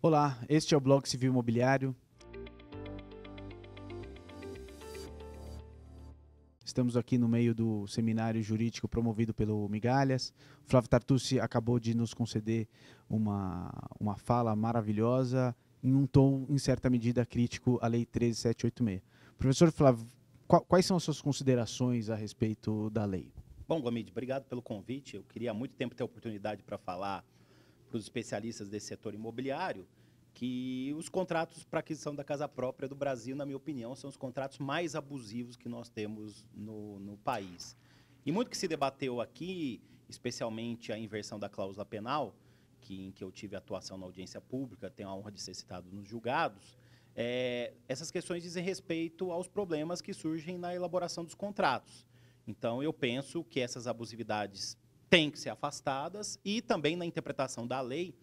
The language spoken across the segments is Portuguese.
Olá, este é o Blog Civil Imobiliário. Estamos aqui no meio do seminário jurídico promovido pelo Migalhas. O Flávio Tartucci acabou de nos conceder uma, uma fala maravilhosa em um tom, em certa medida, crítico à Lei 13786. Professor Flávio, quais são as suas considerações a respeito da lei? Bom, Gomide, obrigado pelo convite. Eu queria há muito tempo ter oportunidade para falar para os especialistas desse setor imobiliário, que os contratos para aquisição da casa própria do Brasil, na minha opinião, são os contratos mais abusivos que nós temos no, no país. E muito que se debateu aqui, especialmente a inversão da cláusula penal, que, em que eu tive atuação na audiência pública, tenho a honra de ser citado nos julgados, é, essas questões dizem respeito aos problemas que surgem na elaboração dos contratos. Então, eu penso que essas abusividades têm que ser afastadas e também na interpretação da lei,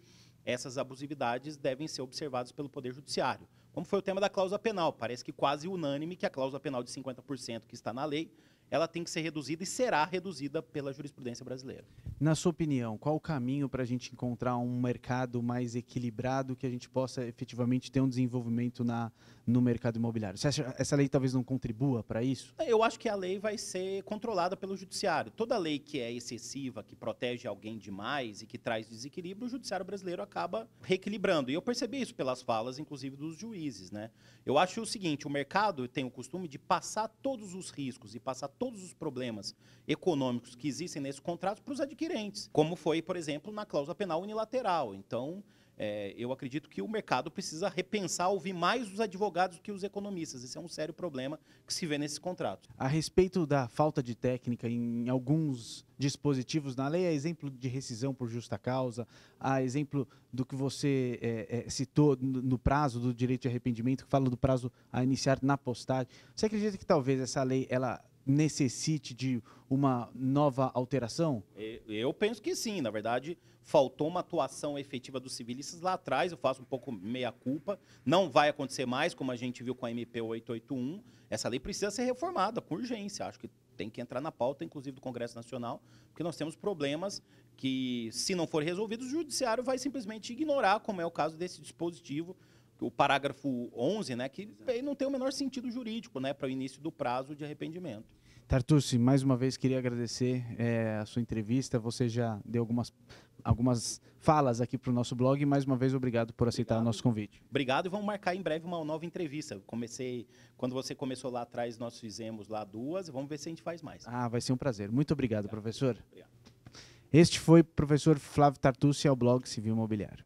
essas abusividades devem ser observadas pelo Poder Judiciário. Como foi o tema da cláusula penal, parece que quase unânime que a cláusula penal de 50% que está na lei ela tem que ser reduzida e será reduzida pela jurisprudência brasileira. Na sua opinião, qual o caminho para a gente encontrar um mercado mais equilibrado que a gente possa efetivamente ter um desenvolvimento na, no mercado imobiliário? Você acha essa lei talvez não contribua para isso? É, eu acho que a lei vai ser controlada pelo judiciário. Toda lei que é excessiva, que protege alguém demais e que traz desequilíbrio, o judiciário brasileiro acaba reequilibrando. E eu percebi isso pelas falas, inclusive, dos juízes. Né? Eu acho o seguinte, o mercado tem o costume de passar todos os riscos e passar todos os problemas econômicos que existem nesse contrato para os adquirentes, como foi, por exemplo, na cláusula penal unilateral. Então, é, eu acredito que o mercado precisa repensar, ouvir mais os advogados que os economistas. Esse é um sério problema que se vê nesse contrato. A respeito da falta de técnica em alguns dispositivos na lei, há é exemplo de rescisão por justa causa, há exemplo do que você é, é, citou no prazo do direito de arrependimento, que fala do prazo a iniciar na postagem. Você acredita que talvez essa lei ela necessite de uma nova alteração? Eu penso que sim. Na verdade, faltou uma atuação efetiva dos civilistas lá atrás. Eu faço um pouco meia-culpa. Não vai acontecer mais, como a gente viu com a MP 881. Essa lei precisa ser reformada com urgência. Acho que tem que entrar na pauta, inclusive, do Congresso Nacional, porque nós temos problemas que, se não for resolvidos, o Judiciário vai simplesmente ignorar, como é o caso desse dispositivo o parágrafo 11, né, que não tem o menor sentido jurídico né, para o início do prazo de arrependimento. Tartucci, mais uma vez queria agradecer é, a sua entrevista. Você já deu algumas, algumas falas aqui para o nosso blog. Mais uma vez, obrigado por aceitar obrigado. o nosso convite. Obrigado e vamos marcar em breve uma nova entrevista. comecei Quando você começou lá atrás, nós fizemos lá duas. Vamos ver se a gente faz mais. Ah, vai ser um prazer. Muito obrigado, obrigado. professor. Obrigado. Este foi o professor Flávio Tartucci ao blog Civil Imobiliário.